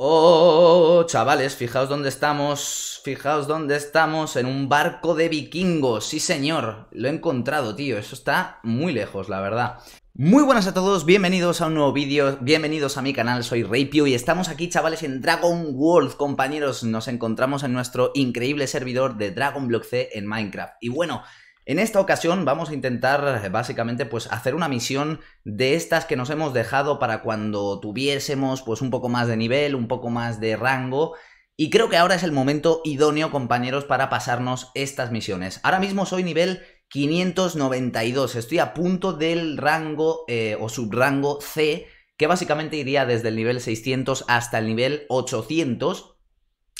Oh, chavales, fijaos dónde estamos, fijaos dónde estamos, en un barco de vikingos, sí señor, lo he encontrado, tío, eso está muy lejos, la verdad. Muy buenas a todos, bienvenidos a un nuevo vídeo, bienvenidos a mi canal, soy Raypio y estamos aquí, chavales, en Dragon World, compañeros, nos encontramos en nuestro increíble servidor de Dragon Block C en Minecraft. Y bueno, en esta ocasión vamos a intentar eh, básicamente pues hacer una misión de estas que nos hemos dejado para cuando tuviésemos pues un poco más de nivel, un poco más de rango y creo que ahora es el momento idóneo compañeros para pasarnos estas misiones. Ahora mismo soy nivel 592, estoy a punto del rango eh, o subrango C que básicamente iría desde el nivel 600 hasta el nivel 800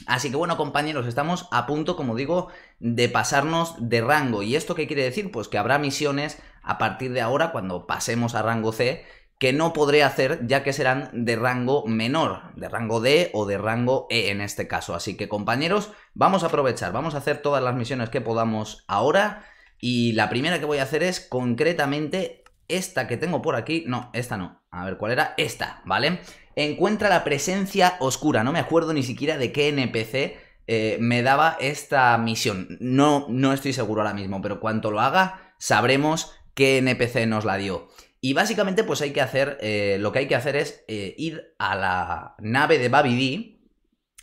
Así que bueno compañeros, estamos a punto, como digo, de pasarnos de rango. ¿Y esto qué quiere decir? Pues que habrá misiones a partir de ahora, cuando pasemos a rango C, que no podré hacer ya que serán de rango menor, de rango D o de rango E en este caso. Así que compañeros, vamos a aprovechar, vamos a hacer todas las misiones que podamos ahora. Y la primera que voy a hacer es concretamente esta que tengo por aquí. No, esta no. A ver, ¿cuál era? Esta, ¿vale? encuentra la presencia oscura. No me acuerdo ni siquiera de qué NPC eh, me daba esta misión. No, no estoy seguro ahora mismo, pero cuanto lo haga, sabremos qué NPC nos la dio. Y básicamente, pues hay que hacer. Eh, lo que hay que hacer es eh, ir a la nave de Babidi,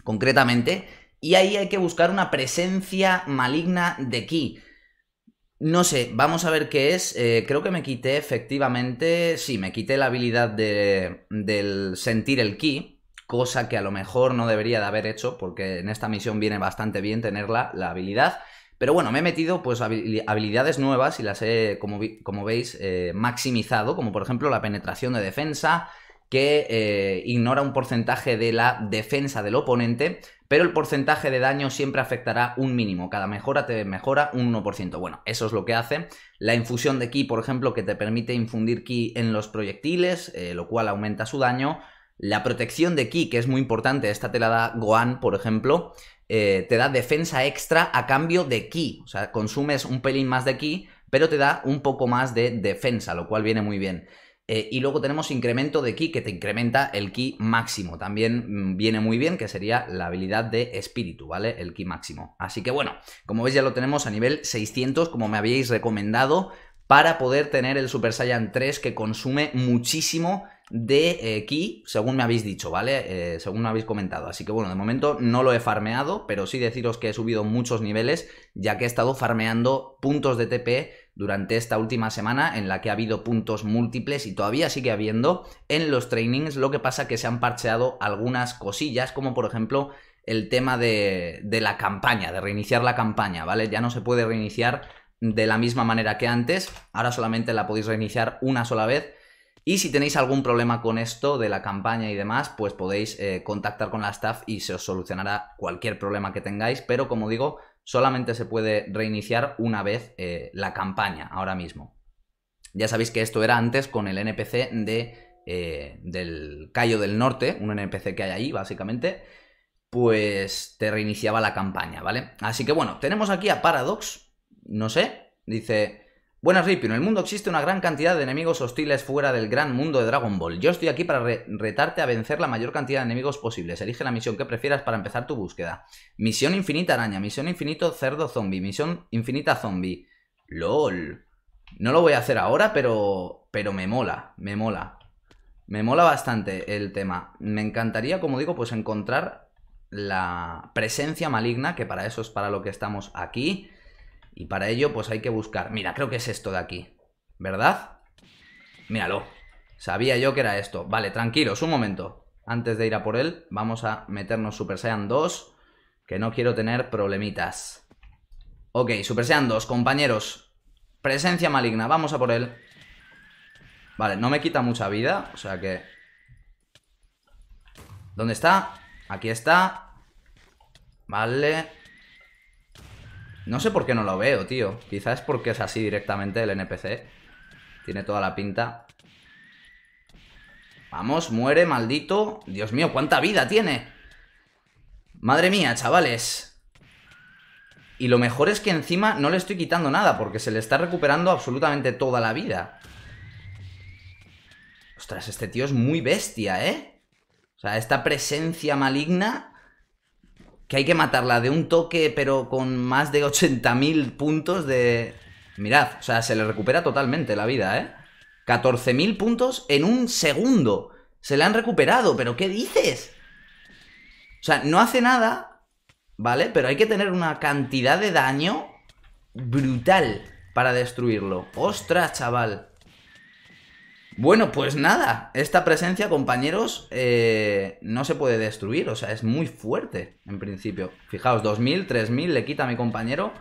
concretamente, y ahí hay que buscar una presencia maligna de Ki. No sé, vamos a ver qué es. Eh, creo que me quité efectivamente, sí, me quité la habilidad de, del sentir el ki, cosa que a lo mejor no debería de haber hecho, porque en esta misión viene bastante bien tenerla, la habilidad. Pero bueno, me he metido pues habilidades nuevas y las he, como, veis, eh, maximizado, como por ejemplo la penetración de defensa, que eh, ignora un porcentaje de la defensa del oponente, pero el porcentaje de daño siempre afectará un mínimo. Cada mejora te mejora un 1%. Bueno, eso es lo que hace. La infusión de ki, por ejemplo, que te permite infundir ki en los proyectiles, eh, lo cual aumenta su daño. La protección de ki, que es muy importante, esta te la da Gohan, por ejemplo, eh, te da defensa extra a cambio de ki. O sea, consumes un pelín más de ki, pero te da un poco más de defensa, lo cual viene muy bien. Eh, y luego tenemos incremento de ki, que te incrementa el ki máximo. También mm, viene muy bien, que sería la habilidad de espíritu, ¿vale? El ki máximo. Así que bueno, como veis ya lo tenemos a nivel 600, como me habíais recomendado, para poder tener el Super Saiyan 3 que consume muchísimo de eh, ki, según me habéis dicho, ¿vale? Eh, según me habéis comentado. Así que bueno, de momento no lo he farmeado, pero sí deciros que he subido muchos niveles, ya que he estado farmeando puntos de TP durante esta última semana en la que ha habido puntos múltiples y todavía sigue habiendo en los trainings, lo que pasa que se han parcheado algunas cosillas, como por ejemplo el tema de, la campaña, de reiniciar la campaña, ¿vale? Ya no se puede reiniciar de la misma manera que antes, ahora solamente la podéis reiniciar una sola vez. Y si tenéis algún problema con esto de la campaña y demás, pues podéis eh, contactar con la staff y se os solucionará cualquier problema que tengáis. Pero como digo, solamente se puede reiniciar una vez eh, la campaña ahora mismo. Ya sabéis que esto era antes con el NPC de, eh, del Cayo del Norte, un NPC que hay ahí básicamente, pues te reiniciaba la campaña, ¿vale? Así que bueno, tenemos aquí a Paradox, no sé, dice, Buenas Ripio, en el mundo existe una gran cantidad de enemigos hostiles fuera del gran mundo de Dragon Ball. Yo estoy aquí para retarte a vencer la mayor cantidad de enemigos posibles. Elige la misión que prefieras para empezar tu búsqueda. Misión infinita araña, misión infinito cerdo zombie, misión infinita zombie. LOL. No lo voy a hacer ahora, pero, pero me mola, me mola. Me mola bastante el tema. Me encantaría, como digo, pues encontrar la presencia maligna, que para eso es para lo que estamos aquí. Y para ello, pues hay que buscar. Mira, creo que es esto de aquí. ¿Verdad? Míralo. Sabía yo que era esto. Vale, tranquilos, un momento. Antes de ir a por él, vamos a meternos Super Saiyan 2, que no quiero tener problemitas. Ok, Super Saiyan 2, compañeros. Presencia maligna, vamos a por él. Vale, no me quita mucha vida, o sea que... ¿Dónde está? Aquí está. Vale. No sé por qué no lo veo, tío. Quizás porque es así directamente el NPC. Tiene toda la pinta. Vamos, muere, maldito. Dios mío, cuánta vida tiene. Madre mía, chavales. Y lo mejor es que encima no le estoy quitando nada, porque se le está recuperando absolutamente toda la vida. Ostras, este tío es muy bestia, ¿eh? O sea, esta presencia maligna que hay que matarla de un toque, pero con más de 80.000 puntos de... Mirad, o sea, se le recupera totalmente la vida, ¿eh? 14.000 puntos en un segundo. Se le han recuperado, pero ¿qué dices? O sea, no hace nada, ¿vale? Pero hay que tener una cantidad de daño brutal para destruirlo. ¡Ostras, chaval! Bueno, pues nada, esta presencia, compañeros, eh, no se puede destruir, o sea, es muy fuerte en principio. Fijaos, 2000, 3000 le quita a mi compañero.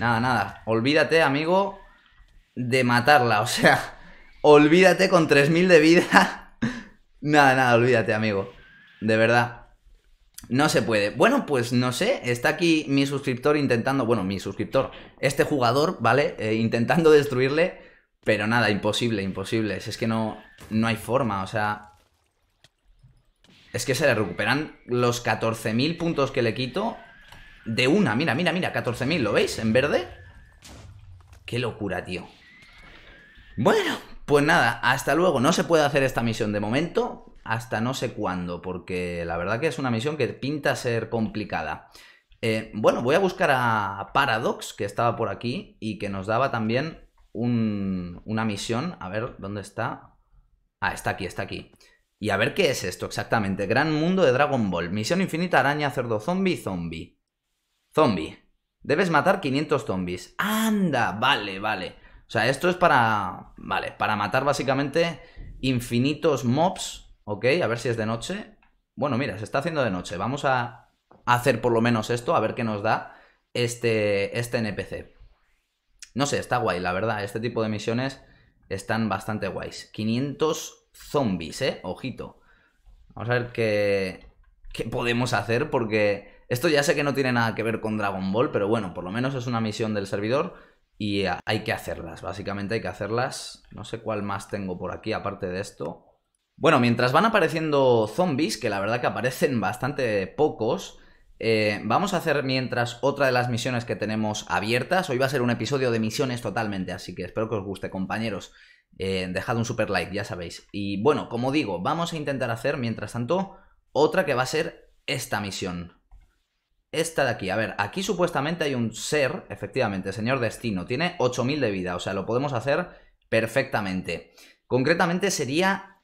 Nada, nada, olvídate, amigo, de matarla, o sea, olvídate con 3000 de vida. nada, nada, olvídate, amigo, de verdad. No se puede. Bueno, pues no sé, está aquí mi suscriptor intentando, bueno, mi suscriptor, este jugador, ¿vale? Eh, intentando destruirle pero nada, imposible, imposible. es que no, no hay forma, o sea... Es que se le recuperan los 14.000 puntos que le quito de una. Mira, mira, mira, 14.000, ¿lo veis? En verde. Qué locura, tío. Bueno, pues nada, hasta luego. No se puede hacer esta misión de momento, hasta no sé cuándo, porque la verdad que es una misión que pinta ser complicada. Eh, bueno, voy a buscar a Paradox, que estaba por aquí y que nos daba también una misión. A ver, ¿dónde está? Ah, está aquí, está aquí. Y a ver qué es esto exactamente. Gran mundo de Dragon Ball. Misión infinita, araña, cerdo, zombie, zombie. Zombie. Debes matar 500 zombies. Anda, vale, vale. O sea, esto es para... Vale, para matar básicamente infinitos mobs. Ok, a ver si es de noche. Bueno, mira, se está haciendo de noche. Vamos a hacer por lo menos esto, a ver qué nos da este, este NPC. No sé, está guay, la verdad. Este tipo de misiones están bastante guays. 500 zombies, ¿eh? Ojito. Vamos a ver qué, qué podemos hacer porque... Esto ya sé que no tiene nada que ver con Dragon Ball, pero bueno, por lo menos es una misión del servidor y eh, hay que hacerlas, básicamente hay que hacerlas. No sé cuál más tengo por aquí aparte de esto. Bueno, mientras van apareciendo zombies, que la verdad que aparecen bastante pocos, eh, vamos a hacer mientras otra de las misiones que tenemos abiertas. Hoy va a ser un episodio de misiones totalmente, así que espero que os guste, compañeros. Eh, dejad un super like, ya sabéis. Y bueno, como digo, vamos a intentar hacer, mientras tanto, otra que va a ser esta misión. Esta de aquí. A ver, aquí supuestamente hay un ser, efectivamente, señor destino. Tiene 8000 de vida, o sea, lo podemos hacer perfectamente. Concretamente sería,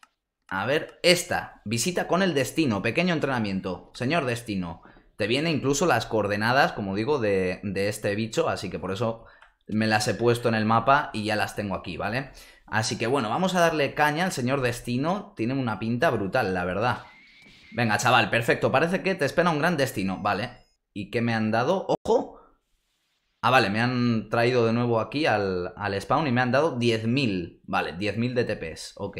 a ver, esta. Visita con el destino, pequeño entrenamiento. Señor destino. Te vienen incluso las coordenadas, como digo, de, este bicho, así que por eso me las he puesto en el mapa y ya las tengo aquí, ¿vale? Así que bueno, vamos a darle caña al señor Destino. Tiene una pinta brutal, la verdad. Venga, chaval, perfecto. Parece que te espera un gran destino, vale. ¿Y qué me han dado? ¡Ojo! Ah, vale, me han traído de nuevo aquí al, al spawn y me han dado 10.000. Vale, 10.000 de TPs, ok.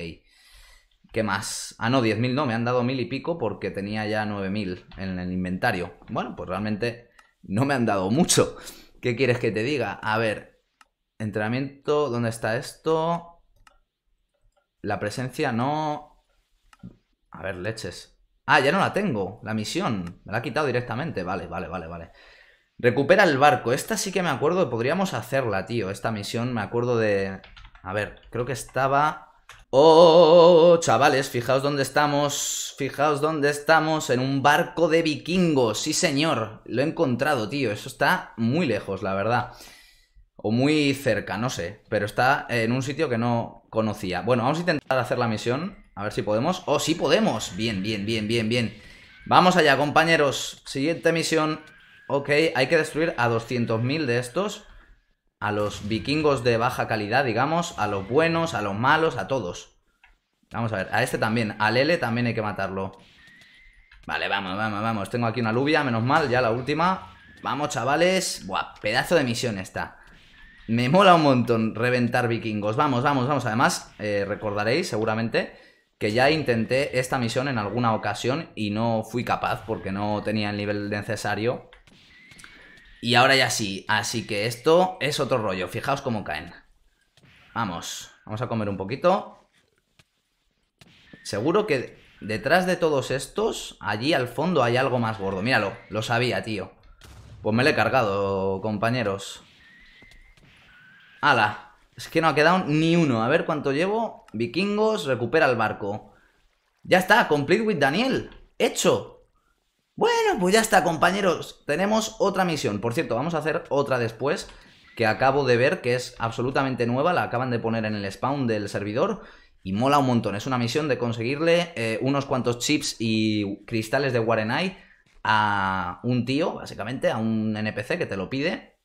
¿Qué más? Ah, no, 10.000 no, me han dado mil y pico porque tenía ya 9.000 en el inventario. Bueno, pues realmente no me han dado mucho. ¿Qué quieres que te diga? A ver, entrenamiento, ¿dónde está esto? La presencia no... A ver, leches. Ah, ya no la tengo, la misión. Me la ha quitado directamente, vale, vale, vale, vale. Recupera el barco. Esta sí que me acuerdo, podríamos hacerla, tío. Esta misión me acuerdo de... A ver, creo que estaba... Oh, chavales, fijaos dónde estamos, fijaos dónde estamos, en un barco de vikingos, sí señor, lo he encontrado, tío, eso está muy lejos, la verdad, o muy cerca, no sé, pero está en un sitio que no conocía. Bueno, vamos a intentar hacer la misión, a ver si podemos, oh, sí podemos, bien, bien, bien, bien, bien, vamos allá, compañeros, siguiente misión, ok, hay que destruir a 200.000 de estos, a los vikingos de baja calidad, digamos, a los buenos, a los malos, a todos. Vamos a ver, a este también, al L también hay que matarlo. Vale, vamos, vamos, vamos. Tengo aquí una lluvia, menos mal, ya la última. Vamos, chavales. Buah, pedazo de misión esta. Me mola un montón reventar vikingos. Vamos, vamos, vamos. Además, eh, recordaréis seguramente que ya intenté esta misión en alguna ocasión y no fui capaz porque no tenía el nivel necesario y ahora ya sí, así que esto es otro rollo, fijaos cómo caen. Vamos, vamos a comer un poquito. Seguro que detrás de todos estos, allí al fondo hay algo más gordo. Míralo, lo sabía, tío. Pues me lo he cargado, compañeros. ¡Hala! Es que no ha quedado ni uno. A ver cuánto llevo. Vikingos, recupera el barco. Ya está, complete with Daniel. ¡Hecho! Bueno, pues ya está, compañeros. Tenemos otra misión. Por cierto, vamos a hacer otra después que acabo de ver, que es absolutamente nueva. La acaban de poner en el spawn del servidor y mola un montón. Es una misión de conseguirle eh, unos cuantos chips y cristales de Eye a un tío, básicamente, a un NPC que te lo pide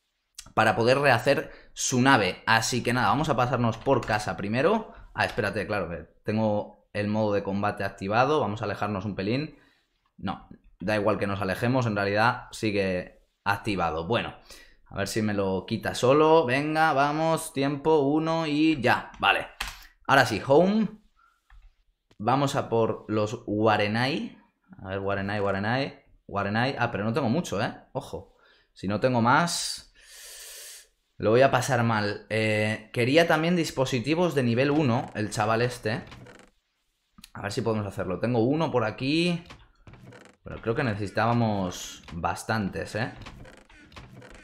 para poder rehacer su nave. Así que nada, vamos a pasarnos por casa primero. Ah, espérate, claro, tengo el modo de combate activado. Vamos a alejarnos un pelín. No, da igual que nos alejemos, en realidad sigue activado. Bueno, a ver si me lo quita solo. Venga, vamos, tiempo, uno y ya. Vale. Ahora sí, home. Vamos a por los Warenai. A ver, Warenai, Warenai. Warenai. Ah, pero no tengo mucho, ¿eh? Ojo. Si no tengo más... Lo voy a pasar mal. Eh, quería también dispositivos de nivel 1, el chaval este. A ver si podemos hacerlo. Tengo uno por aquí. Pero creo que necesitábamos bastantes, ¿eh?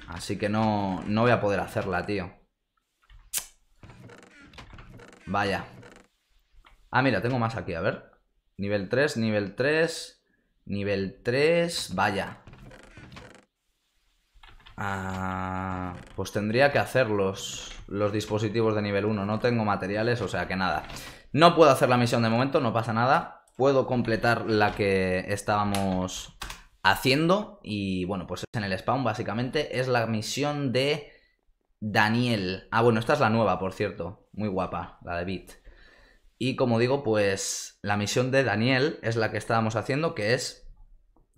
Así que no, no voy a poder hacerla, tío. Vaya. Ah, mira, tengo más aquí, a ver. Nivel 3, nivel 3, nivel 3, vaya. Ah, pues tendría que hacer los, los dispositivos de nivel 1. No tengo materiales, o sea que nada. No puedo hacer la misión de momento, no pasa nada puedo completar la que estábamos haciendo. Y bueno, pues es en el spawn básicamente. Es la misión de Daniel. Ah, bueno, esta es la nueva, por cierto. Muy guapa, la de Beat. Y como digo, pues la misión de Daniel es la que estábamos haciendo, que es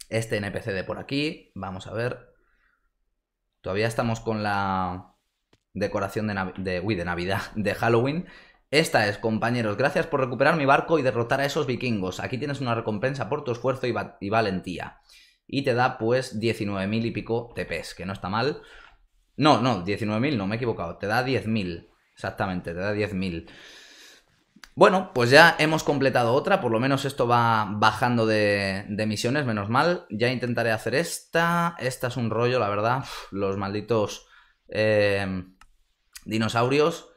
este NPC de por aquí. Vamos a ver. Todavía estamos con la decoración de, de Navidad, de Halloween. Esta es, compañeros. Gracias por recuperar mi barco y derrotar a esos vikingos. Aquí tienes una recompensa por tu esfuerzo y, valentía. Y te da, pues, 19.000 y pico TPs, que no está mal. No, no, 19.000 no, me he equivocado. Te da 10.000. Exactamente, te da 10.000. Bueno, pues ya hemos completado otra. Por lo menos esto va bajando de, misiones, menos mal. Ya intentaré hacer esta. Esta es un rollo, la verdad. los malditos eh, dinosaurios.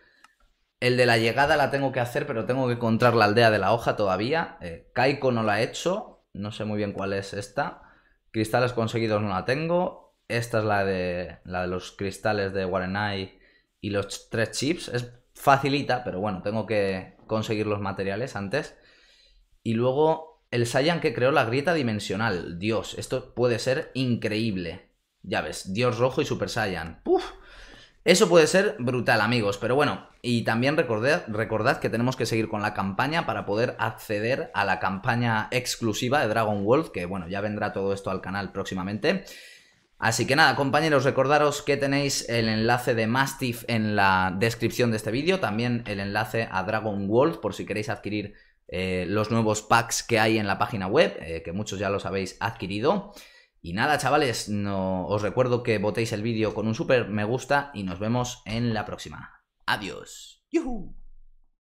El de la llegada la tengo que hacer, pero tengo que encontrar la aldea de la hoja todavía. Eh, Kaiko no la he hecho. No sé muy bien cuál es esta. Cristales conseguidos no la tengo. Esta es la de, la de los cristales de Warrenai y los tres chips. Es facilita, pero bueno, tengo que conseguir los materiales antes. Y luego el Saiyan que creó la grieta dimensional. Dios, esto puede ser increíble. Ya ves, Dios rojo y Super Saiyan. ¡Puf! Eso puede ser brutal, amigos, pero bueno, y también recordad, recordad que tenemos que seguir con la campaña para poder acceder a la campaña exclusiva de Dragon World, que bueno, ya vendrá todo esto al canal próximamente. Así que nada, compañeros, recordaros que tenéis el enlace de Mastiff en la descripción de este vídeo, también el enlace a Dragon World por si queréis adquirir eh, los nuevos packs que hay en la página web, eh, que muchos ya los habéis adquirido. Y nada, chavales, no, os recuerdo que votéis el vídeo con un super me gusta y nos vemos en la próxima. Adiós.